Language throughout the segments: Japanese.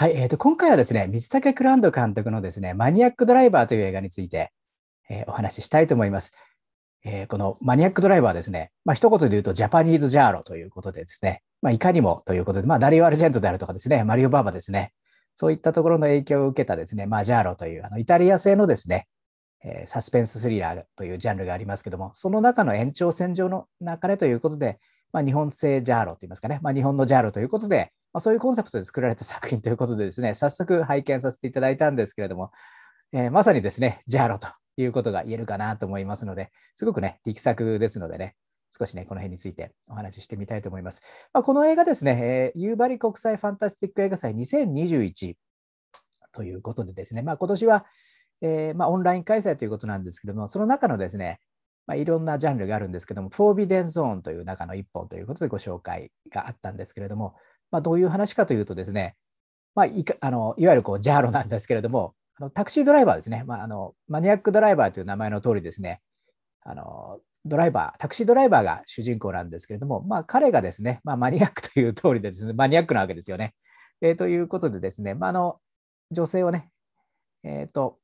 はい、えーと、今回はですね、水竹クランド監督のですね、マニアックドライバーという映画について、えー、お話ししたいと思います。えー、このマニアックドライバーはですね、まあ、一言で言うとジャパニーズジャーロということでですね、まあ、いかにもということで、まあ、ダリオ・アルジェントであるとかですね、マリオ・バーバですね、そういったところの影響を受けたですね、まあ、ジャーロというあのイタリア製のですね、えー、サスペンススリラーというジャンルがありますけども、その中の延長線上の流れということで、まあ、日本製ジャーロといいますかね、まあ、日本のジャーロということで、まあ、そういうコンセプトで作られた作品ということでですね、早速拝見させていただいたんですけれども、えー、まさにですね、ジャーロということが言えるかなと思いますので、すごくね、力作ですのでね、少しね、この辺についてお話ししてみたいと思います。まあ、この映画ですね、えー、夕張国際ファンタスティック映画祭2021ということでですね、まあ、今年は、えー、まあ、オンライン開催ということなんですけども、その中のですね、まあ、いろんなジャンルがあるんですけども、フォービデンゾーンという中の一本ということでご紹介があったんですけれども、まあ、どういう話かというとですね、まあ、いかあのいわゆるこうジャーロなんですけれども、あのタクシードライバーですね、まあの、マニアックドライバーという名前の通りですね、あのドライバー、タクシードライバーが主人公なんですけれども、まあ、彼がですね、まあ、マニアックという通りでですね、マニアックなわけですよね。えー、ということでですね、まあ、あの女性をね、えっ、ー、と、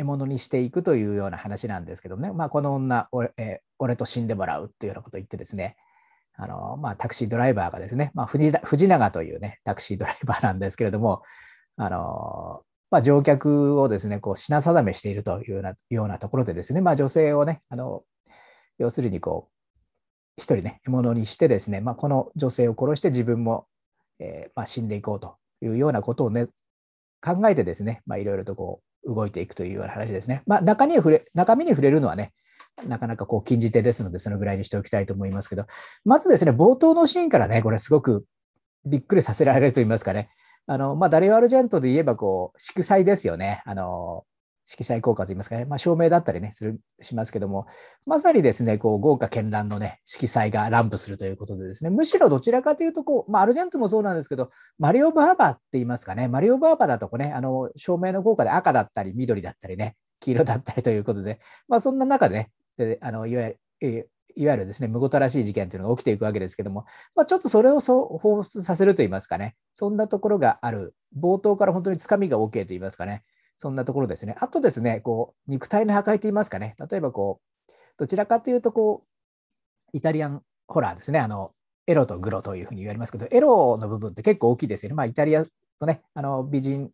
獲物にしていくというような話なんですけどね、まあ、この女俺,、えー、俺と死んでもらうっていうようなことを言ってですねあの、まあ、タクシードライバーがですね、まあ、藤藤永というねタクシードライバーなんですけれどもあの、まあ、乗客をですねこう品定めしているというようなようなところでですね、まあ、女性をねあの要するにこう一人ね獲物にしてですね、まあ、この女性を殺して自分も、えー、まあ、死んでいこうというようなことをね考えてですね、まいろいろとこう動いていくというような話ですね。まあ、中に触れ中身に触れるのはね、なかなかこう禁じ手ですので、そのぐらいにしておきたいと思いますけど、まずですね、冒頭のシーンからね、これすごくびっくりさせられると言いますかね、あのまあ、ダリオ・アルジェントで言えばこう、祝祭ですよね。あの色彩効果といいますかね、まあ、照明だったりね、する、しますけども、まさにですね、こう、豪華絢爛のね、色彩がランプするということでですね、むしろどちらかというと、こう、まあ、アルジェントもそうなんですけど、マリオ・バーバーって言いますかね、マリオ・バーバーだとこうね、あの、照明の効果で赤だったり、緑だったりね、黄色だったりということで、まあ、そんな中でね、であのいわゆる、いわゆるですね、むごたらしい事件というのが起きていくわけですけども、まあ、ちょっとそれをそう彷彿させるといいますかね、そんなところがある、冒頭から本当につかみが OK といいますかね、そんなところですね。あとですね、こう肉体の破壊といいますかね、例えばこう、どちらかというとこう、イタリアンホラーですね、あのエロとグロというふうに言われますけど、エロの部分って結構大きいですよね。まあ、イタリアの,、ね、あの美人、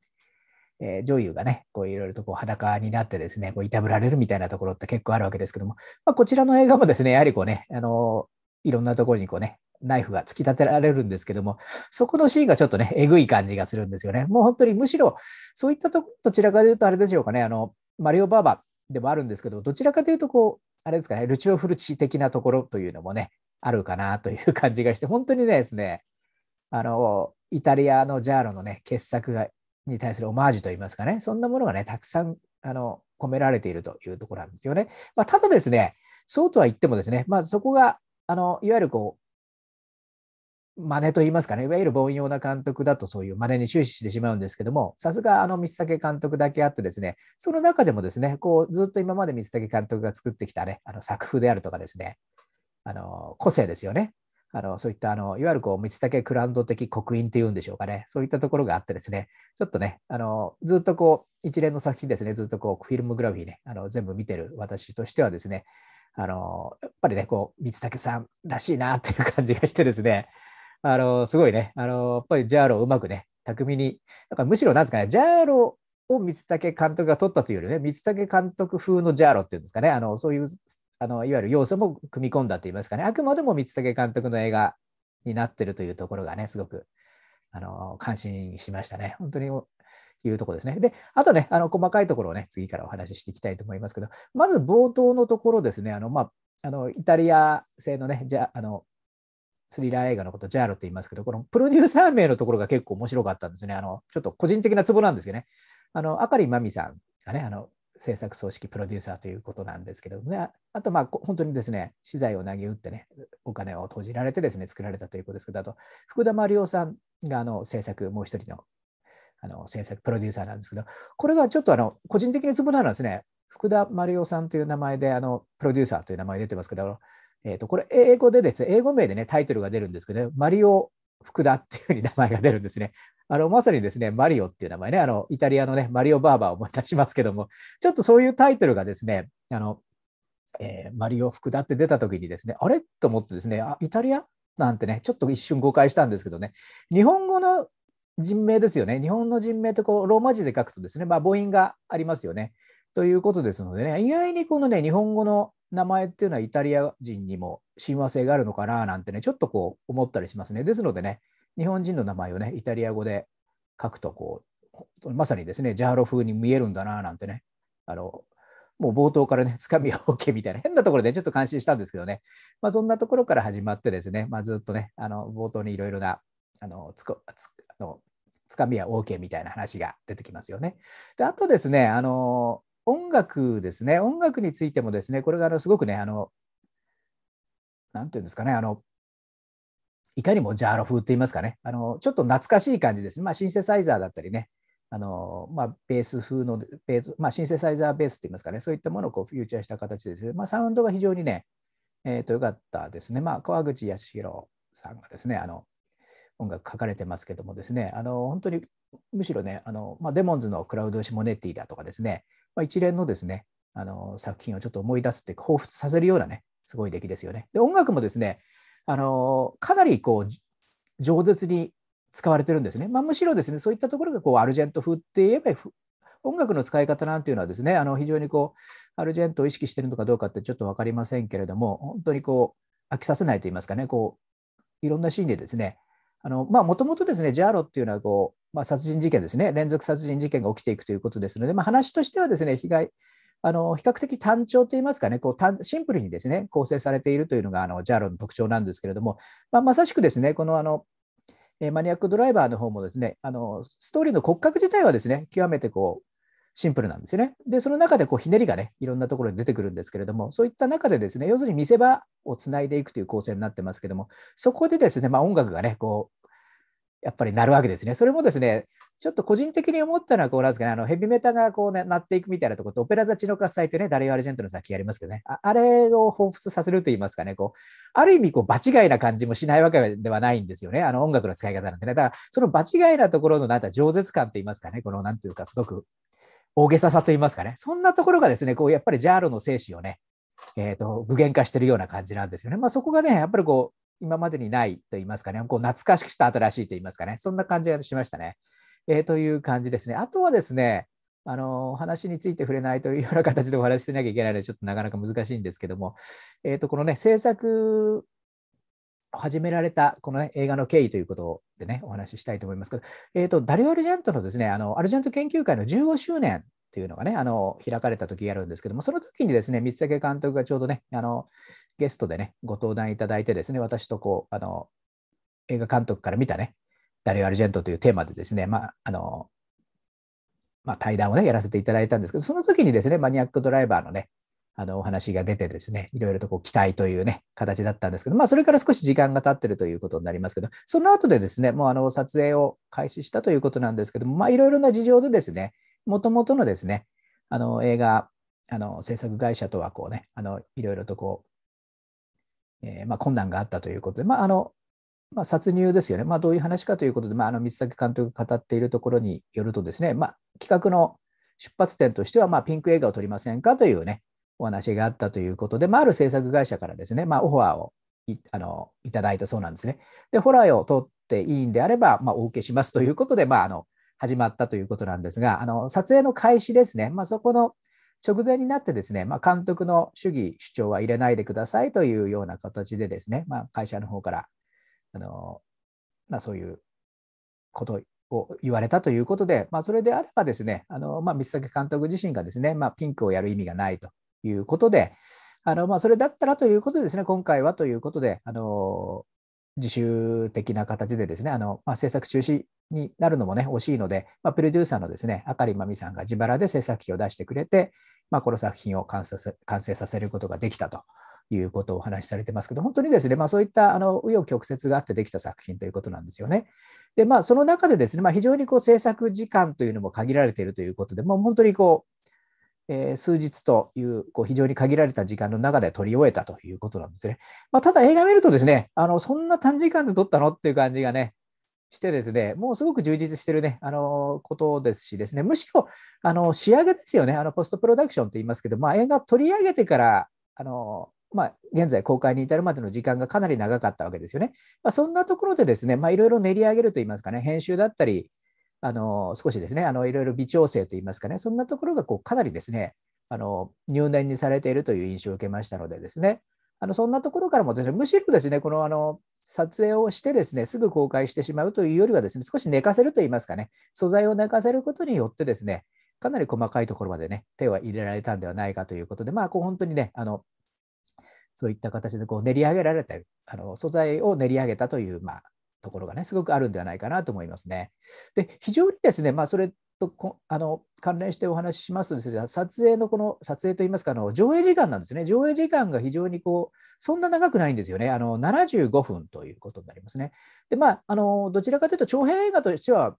えー、女優がね、こういろいろとこう裸になってですね、こういたぶられるみたいなところって結構あるわけですけども、まあ、こちらの映画もですね、やはりこうね、あのいろんなところにこうね、ナイフが突き立てられるんですけども、そこのシーンがちょっとね、えぐい感じがするんですよね。もう本当にむしろ、そういったとこ、どちらかというとあれでしょうかね、あの、マリオ・バーバでもあるんですけど、どちらかというと、こう、あれですかね、ルチオ・フルチ的なところというのもね、あるかなという感じがして、本当にね、ですね、あの、イタリアのジャーロのね、傑作がに対するオマージュといいますかね、そんなものがね、たくさん、あの、込められているというところなんですよね。まあ、ただですね、そうとは言ってもですね、まあ、そこが、あのいわゆるこう真似と言いますかね、いわゆる凡庸な監督だとそういう真似に終始してしまうんですけども、さすがあの水竹監督だけあってですね、その中でもですね、こうずっと今まで水竹監督が作ってきたね、あの作風であるとかですね、あの個性ですよね。あのそういったあのいわゆるこう水竹クランド的刻印っていうんでしょうかね、そういったところがあってですね、ちょっとね、あのずっとこう一連の作品ですね、ずっとこうフィルムグラフィーね、あの全部見てる私としてはですね、あのやっぱりね、こう水竹さんらしいなっていう感じがしてですね、あの、すごいね、あの、やっぱりジャーロをうまくね、巧みに、だからむしろなんですかね、ジャーロを光武監督が取ったというよりね、光武監督風のジャーロっていうんですかね、あの、そういう、あの、いわゆる要素も組み込んだといいますかね、あくまでも光武監督の映画になってるというところがね、すごく、あの、感心しましたね。本当にいうとこですね。で、あとね、あの細かいところをね、次からお話ししていきたいと思いますけど、まず冒頭のところですね、あのまあ、あのイタリア製のね、じゃあのスリラー映画のことジャーロと言いますけど、このプロデューサー名のところが結構面白かったんですね。あの、ちょっと個人的なツボなんですけどね。あの、あかりまみさんがね、あの、制作組織プロデューサーということなんですけどもね、あとまあ本当にですね、資材を投げ打ってね、お金を投じられてですね、作られたということですけど、あと福田丸夫さんがあの制作、もう一人のあの制作プロデューサーなんですけど、これがちょっとあの個人的にツボなのはですね、福田丸夫さんという名前であのプロデューサーという名前出てますけど、えっ、ー、と、これ英語でですね、英語名でね、タイトルが出るんですけどね、マリオ・福田っていうふうに名前が出るんですね。あの、まさにですね、マリオっていう名前ね、あの、イタリアのね、マリオ・バーバーを思い出しますけども、ちょっとそういうタイトルがですね、あの、えー、マリオ・福田って出た時にですね、あれと思ってですね、あ、イタリアなんてね、ちょっと一瞬誤解したんですけどね、日本語の人名ですよね。日本の人名ってこうローマ字で書くとですね、まあ、母音がありますよね。ということですのでね、意外にこのね、日本語の名前っていうのはイタリア人にも親和性があるのかななんてね、ちょっとこう思ったりしますね。ですのでね、日本人の名前をね、イタリア語で書くとこう、まさにですね、ジャーロ風に見えるんだななんてね、あの、もう冒頭からね、つかみは OK みたいな変なところでちょっと感心したんですけどね、まあ、そんなところから始まってですね、まあ、ずっとね、あの冒頭にいろいろなあのつこつあのつかみは OK みたいな話が出てきますよね。であとですね、あの音楽ですね、音楽についてもですね、これがあのすごくね、あの、なんていうんですかね、あの、いかにもジャーロ風って言いますかね、あの、ちょっと懐かしい感じですね。まあ、シンセサイザーだったりね、あの、まあ、ベース風の、ベース、まあ、シンセサイザーベースといいますかね、そういったものをこうフューチャーした形ですね、まあ、サウンドが非常にね、えっ、ー、と、良かったですね。まあ、川口康弘さんがですね、あの、音楽書かれてますけどもですね、あの、本当にむしろね、あのまあ、デモンズのクラウド・シモネッティだとかですね、まあ、一連のですね、あの作品をちょっと思い出すっていうか、彷彿させるようなね、すごい出来ですよね。で、音楽もですね、あのかなりこう、饒舌に使われてるんですね。まあ、むしろですね、そういったところがこうアルジェント風って言えば、音楽の使い方なんていうのはですね、あの非常にこう、アルジェントを意識してるのかどうかってちょっと分かりませんけれども、本当にこう、飽きさせないと言いますかね、こう、いろんなシーンでですね、もともとですね、ジャーロっていうのはこう、まあ、殺人事件ですね、連続殺人事件が起きていくということですので、まあ、話としてはですね、被害あの比較的単調といいますかね、こうシンプルにですね構成されているというのがあのジャーロの特徴なんですけれども、まあ、まさしくですねこのあのマニアックドライバーの方もですねあのストーリーの骨格自体はですね極めてこうシンプルなんですよね。で、その中でこうひねりがね、いろんなところに出てくるんですけれども、そういった中でですね、要するに見せ場をつないでいくという構成になってますけども、そこでですね、まあ、音楽がね、こう、やっぱりなるわけですね。それもですね、ちょっと個人的に思ったのは、こうなんですかね、あのヘビメタがこう、ね、鳴っていくみたいなところと、オペラ座地の喝采ってね、ダリオ・アレジェントの作品ありますけどね、あれを彷彿させるといいますかね、こう、ある意味、こう、場違いな感じもしないわけではないんですよね、あの音楽の使い方なんてね。だから、その場違いなところの、なんか、饒舌感といいますかね、この、なんていうか、すごく大げささといいますかね、そんなところがですね、こうやっぱりジャーロの精神をね、えーと、具現化してるような感じなんですよね。まあ、そこがね、やっぱりこう、今までにないといいますかね、こう懐かしくした新しいといいますかね、そんな感じがしましたね。えー、という感じですね。あとはですね、あの話について触れないというような形でお話ししなきゃいけないので、ちょっとなかなか難しいんですけども、えーとこのね、制作始められたこの、ね、映画の経緯ということでねお話ししたいと思いますけど、えーと、ダリオ・アルジェントのですねあのアルジェント研究会の15周年というのがねあの開かれた時あるんですけどもその時にですね三崎監督がちょうどねあのゲストでねご登壇いただいてですね私とこうあの映画監督から見たねダリオ・アルジェントというテーマでですね、まああのまあ、対談をねやらせていただいたんですけどその時にですねマニアックドライバーのねあのお話が出てですね、いろいろとこう期待というね、形だったんですけど、まあ、それから少し時間が経ってるということになりますけど、その後でですね、もうあの撮影を開始したということなんですけども、まあ、いろいろな事情でですね、もともとのですね、あの映画あの制作会社とはこうね、あのいろいろとこう、えー、まあ、困難があったということで、まああのまあ、殺入ですよね、まあ、どういう話かということで、まあ、あの三崎監督が語っているところによるとですね、まあ、企画の出発点としては、まあ、ピンク映画を撮りませんかというね、お話があったということで、まあ、ある制作会社からですね、まあ、オファーをいあのいただいたそうなんですね。で、ホラーを撮っていいんであれば、まあ、お受けしますということで、まあ、あの始まったということなんですが、あの撮影の開始ですね、まあ、そこの直前になってですね、まあ、監督の主義主張は入れないでくださいというような形でですね、まあ、会社の方からあの、まあ、そういうことを言われたということで、まあ、それであればですね、あのまあ、三崎監督自身がですね、まあ、ピンクをやる意味がないということで、あのまあ、それだったらということでですね、今回はということで、あの自主的な形でですね、あのまあ、制作中止になるのもね、惜しいので、まあ、プロデューサーのですね、あかりまみさんが自腹で制作費を出してくれて、まあ、この作品を完成させることができたということをお話しされてますけど、本当にですね、まあ、そういったあの紆余曲折があってできた作品ということなんですよね。で、まあ、その中でですね、まあ、非常にこう制作時間というのも限られているということで、もう本当にこう、えー、数日というこう非常に限られた時間の中で撮り終えたということなんですね。まあ、ただ映画見るとですね、あのそんな短時間で撮ったのっていう感じがね、してですね、もうすごく充実してるね、あのことですしですね、むしろあの仕上げですよね、あのポストプロダクションと言いますけど、まあ、映画取り上げてから、あのまあ、現在公開に至るまでの時間がかなり長かったわけですよね。まあ、そんなところでですね、まあ、いろいろ練り上げると言いますかね、編集だったり、あの少しですねあのいろいろ微調整といいますかねそんなところがこうかなりですねあの入念にされているという印象を受けましたのでですねあのそんなところからもです、ね、むしろですねこのあの撮影をしてですねすぐ公開してしまうというよりはですね少し寝かせるといいますかね素材を寝かせることによってですねかなり細かいところまでね手は入れられたんではないかということでまあこう本当にねあのそういった形でこう練り上げられてあの素材を練り上げたという、まあ、ところがね、すごくあるんではないかなと思いますね。で、非常にですね、まあ、それとこあの関連してお話ししますとですね、撮影のこの、撮影といいますか、あの上映時間なんですね。上映時間が非常にこう、そんな長くないんですよね。あの75分ということになりますね。で、まあ、あのどちらかというと、長編映画としては、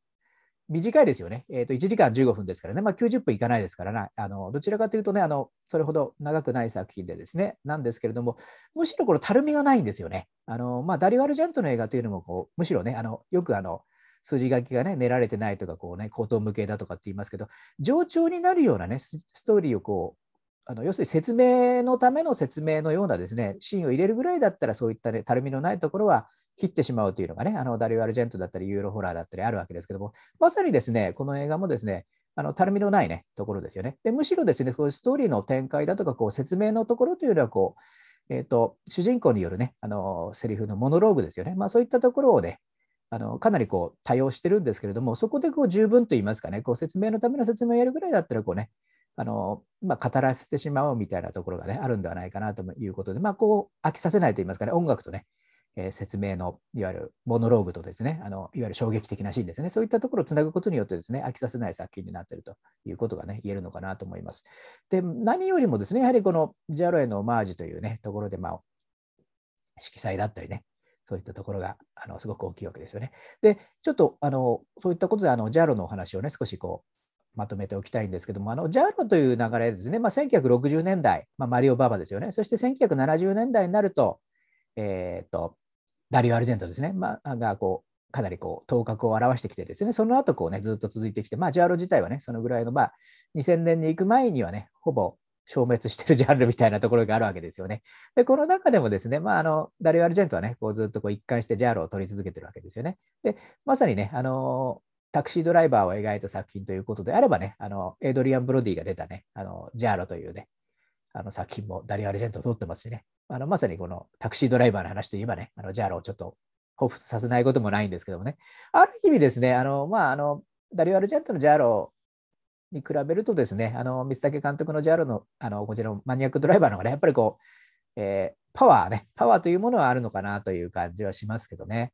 短いですよね。えっ、ー、と、1時間15分ですからね。まあ、90分いかないですからな、あの、どちらかというとね、あの、それほど長くない作品でですね、なんですけれども、むしろこのたるみがないんですよね。あの、まあ、ダリワル・ジャントの映画というのも、こう、むしろね、あの、よくあの、筋書きがね、練られてないとか、こうね、口頭無形だとかって言いますけど、冗長になるようなね、ストーリーをこう、あの要するに説明のための説明のようなですねシーンを入れるぐらいだったらそういったねたるみのないところは切ってしまうというのがね、あのダリー・アルジェントだったり、ユーロホラーだったりあるわけですけども、まさにですね、この映画もですね、あのたるみのないね、ところですよね。でむしろですね、こういうストーリーの展開だとか、こう説明のところというのは、こう、えっ、ー、と、主人公によるね、あの、セリフのモノローグですよね。まあそういったところをね、あのかなりこう多用してるんですけれども、そこでこう十分と言いますかね、こう説明のための説明をやるぐらいだったらこう、ね、あのまあ、語らせてしまおうみたいなところが、ね、あるんではないかなということで、まあ、こう飽きさせないと言いますかね、音楽とね、えー、説明のいわゆるモノローグとですねあのいわゆる衝撃的なシーンですねそういったところをつなぐことによってですね飽きさせない作品になっているということがね言えるのかなと思います。で何よりもですねやはりこのジャロへのオマージュというねところでまあ色彩だったりねそういったところがあのすごく大きいわけですよね。でちょっとあのそういったことであのジャロのお話をね少しこうまとめておきたいんですけども、あの JAL という流れですね、まあ、1960年代、まあ、マリオ・ババですよね、そして1970年代になると、えーとダリオ・アルジェントですね、まあ、がこうかなりこう頭角を表してきてですね、その後こうねずっと続いてきて、まあ、ジャーロ自体はね、そのぐらいの、まあ、2000年に行く前にはね、ほぼ消滅してる ジャンルみたいなところがあるわけですよね。で、この中でもですね、まあ、あの、ダリオ・アルジェントはね、こうずっとこう一貫してジャーロを取り続けてるわけですよね。で、まさにね、あのタクシードライバーを描いた作品ということであればね、あのエイドリアン・ブロディが出たね、あのジャーロというね、あの作品もダリオ・アルジェントを撮ってますしね、あのまさにこのタクシードライバーの話といえばね、あのジャーロをちょっと彷彿させないこともないんですけどもね、ある意味ですね、あのまあ、あのダリオ・アルジェントのジャーロに比べるとですね、あの水竹監督のジャーロのあのこちらのマニアックドライバーの方がね、やっぱりこう、えー、パワーね、パワーというものはあるのかなという感じはしますけどね。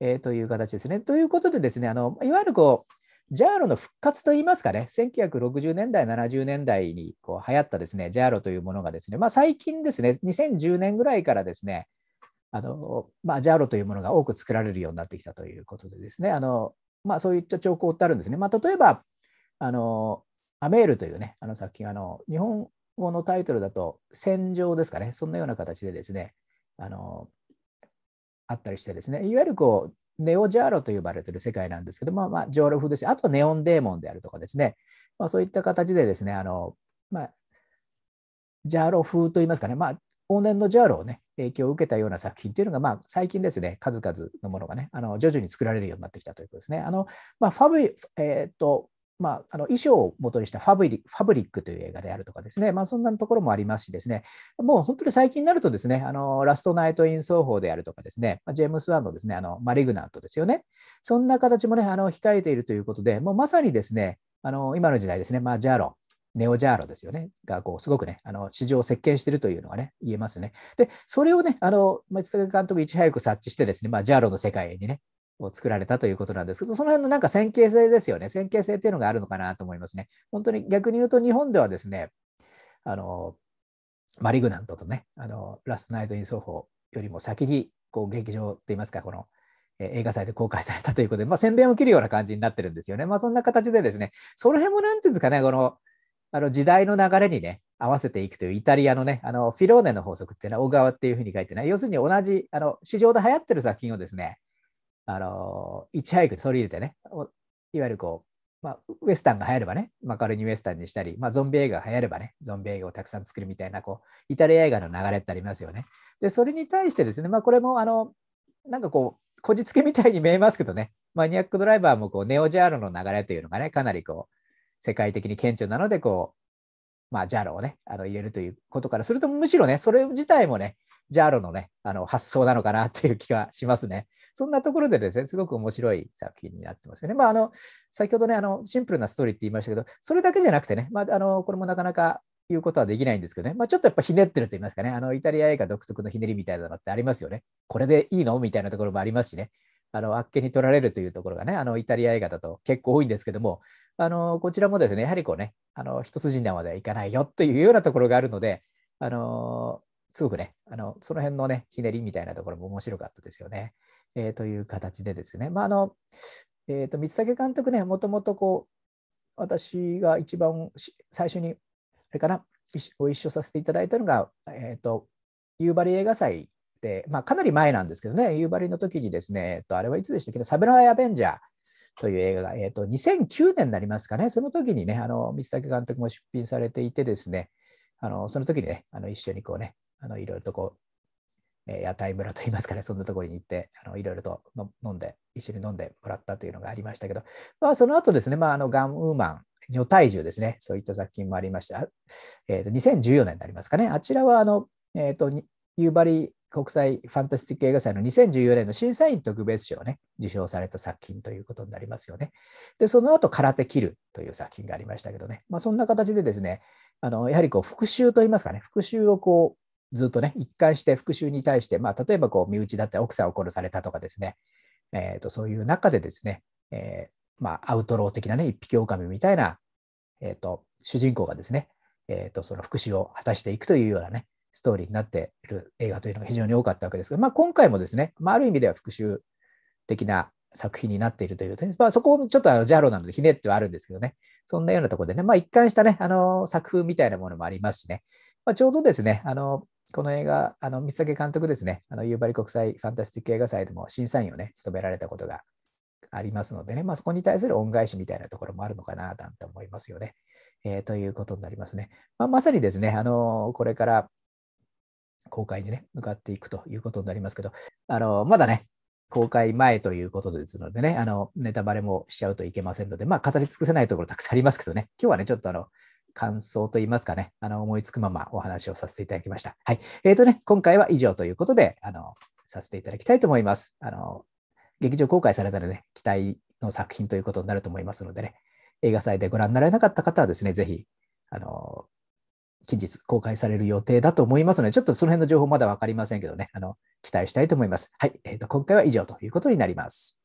えー、という形ですね。ということでですね、あのいわゆるこう、ジャーロの復活といいますかね、1960年代、70年代にこう流行ったですね、ジャーロというものがですね、まあ、最近ですね、2010年ぐらいからですね、あのまあ、ジャーロというものが多く作られるようになってきたということでですね、あのまあ、そういった兆候ってあるんですね。まあ、例えばあの、アメールというね、あの作品あの、日本語のタイトルだと、戦場ですかね、そんなような形でですね、あのあったりしてですね、いわゆるこうネオジャーロと呼ばれている世界なんですけども、まあ、ジョーロ風ですし、あとネオンデーモンであるとかですね、まあ、そういった形でですね、あのまあ、ジャーロ風といいますかね、まあ、往年のジャーロをね、影響を受けたような作品というのが、まあ、最近ですね、数々のものがね、あの徐々に作られるようになってきたということですね。あのまあ、ファブえーとまあ、あの衣装を元にしたファブリファブリックという映画であるとかですね、まあ、そんなところもありますしですね、もう本当に最近になるとですね、あのラストナイト・イン奏法であるとかですね、まあ、ジェームス・ワンのですね、あのマリグナントですよね、そんな形もね、あの控えているということで、もうまさにですね、あの今の時代ですね、まあ、ジャーロ、ネオジャーロですよね、がこうすごくね、あの市場を席巻しているというのがね、言えますね。で、それをね、あの松坂監督いち早く察知してですね、まあ、ジャーロの世界にね、を作られたということなんですけど、その辺のなんか線形性ですよね。線形性っていうのがあるのかなと思いますね。本当に逆に言うと日本ではですね、あの、マリグナントとね、あの、ラストナイト・イン・ソフォよりも先に、こう、劇場といいますか、この、え映画祭で公開されたということで、まあ、宣伝を切るような感じになってるんですよね。まあ、そんな形でですね、その辺もなんていうんですかね、この、あの時代の流れにね、合わせていくというイタリアのね、あのフィローネの法則っていうのは小川っていうふうに書いてない、要するに同じあの市場で流行ってる作品をですね、あの、いち早く取り入れてね、いわゆるこう、まあ、ウエスタンが流行ればね、マカロニウエスタンにしたり、まあ、ゾンビ映画が流行ればね、ゾンビ映画をたくさん作るみたいな、こう、イタリア映画の流れってありますよね。で、それに対してですね、まあ、これも、あの、なんかこう、こじつけみたいに見えますけどね、マニアックドライバーもこう、ネオジャーロの流れというのがね、かなりこう、世界的に顕著なので、こう、まあ、ジャーロをね、あの入れるということからすると、むしろね、それ自体もね、ジャーロのね、あの発想なのかなっていう気がしますね。そんなところでですね、すごく面白い作品になってますよね。まあ、あの、先ほどね、あの、シンプルなストーリーって言いましたけど、それだけじゃなくてね、まあ、あの、これもなかなか言うことはできないんですけどね、まあ、ちょっとやっぱひねってると言いますかね、あの、イタリア映画独特のひねりみたいなのってありますよね。これでいいのみたいなところもありますしね。あのあっけに取られるというところがね、あのイタリア映画だと結構多いんですけども、あのこちらもですね、やはりこうね、あの一筋縄ではいかないよというようなところがあるので、あのすごくね、あのその辺のね、ひねりみたいなところも面白かったですよね。えー、という形でですね、まああのえーと、三武監督ね、もともとこう、私が一番最初に、あれかな、ご一緒させていただいたのが、えーと、夕張映画祭で、まあ、かなり前なんですけどね、夕張の時にですね、えーと、あれはいつでしたっけサブライアベンジャー。という映画が、えーと、2009年になりますかね、その時にね、あの三武監督も出品されていてですね、あのその時にね、あの一緒にこうね、あのいろいろとこう、えー、屋台村といいますかね、そんなところに行って、あのいろいろと飲んで、一緒に飲んでもらったというのがありましたけど、まあ、その後ですね、まあ、あのガンウーマン、女体重ですね、そういった作品もありました。えーと、2014年になりますかね、あちらはあの、えーと、夕張国際ファンタスティック映画祭の2014年の審査員特別賞をね、受賞された作品ということになりますよね。で、その後、空手切るという作品がありましたけどね、まあ、そんな形でですね、あのやはりこう復讐といいますかね、復讐をこうずっとね、一貫して復讐に対して、まあ、例えばこう身内だったり奥さんを殺されたとかですね、えー、とそういう中でですね、えー、まあ、アウトロー的なね、一匹狼みたいな、えーと、主人公がですね、えーと、その復讐を果たしていくというようなね、ストーリーになっている映画というのが非常に多かったわけですが、まあ、今回もですね、まあ、ある意味では復讐的な作品になっているという、まあ、そこもちょっとあのジャロなのでひねってはあるんですけどね、そんなようなところでね、まあ、一貫した、ね、あの作風みたいなものもありますしね、まあ、ちょうどですね、あのこの映画、あの、三崎監督ですね、あの、夕張国際ファンタスティック映画祭でも審査員をね、務められたことがありますのでね、まあ、そこに対する恩返しみたいなところもあるのかな、なんて思いますよね。えー、ということになりますね。まあ、まさにですね、あの、これから公開にね、向かっていくということになりますけど、あの、まだね、公開前ということですのでね、あの、ネタバレもしちゃうといけませんので、まあ、語り尽くせないところたくさんありますけどね、今日はね、ちょっとあの、感想といいますかね、あの思いつくままお話をさせていただきました。はい。えっ、ー、とね、今回は以上ということで、あの、させていただきたいと思います。あの、劇場公開されたらね、期待の作品ということになると思いますのでね、映画祭でご覧になられなかった方はですね、ぜひ、あの、近日公開される予定だと思いますので、ちょっとその辺の情報まだわかりませんけどね、あの期待したいと思います。はい、えーと、今回は以上ということになります。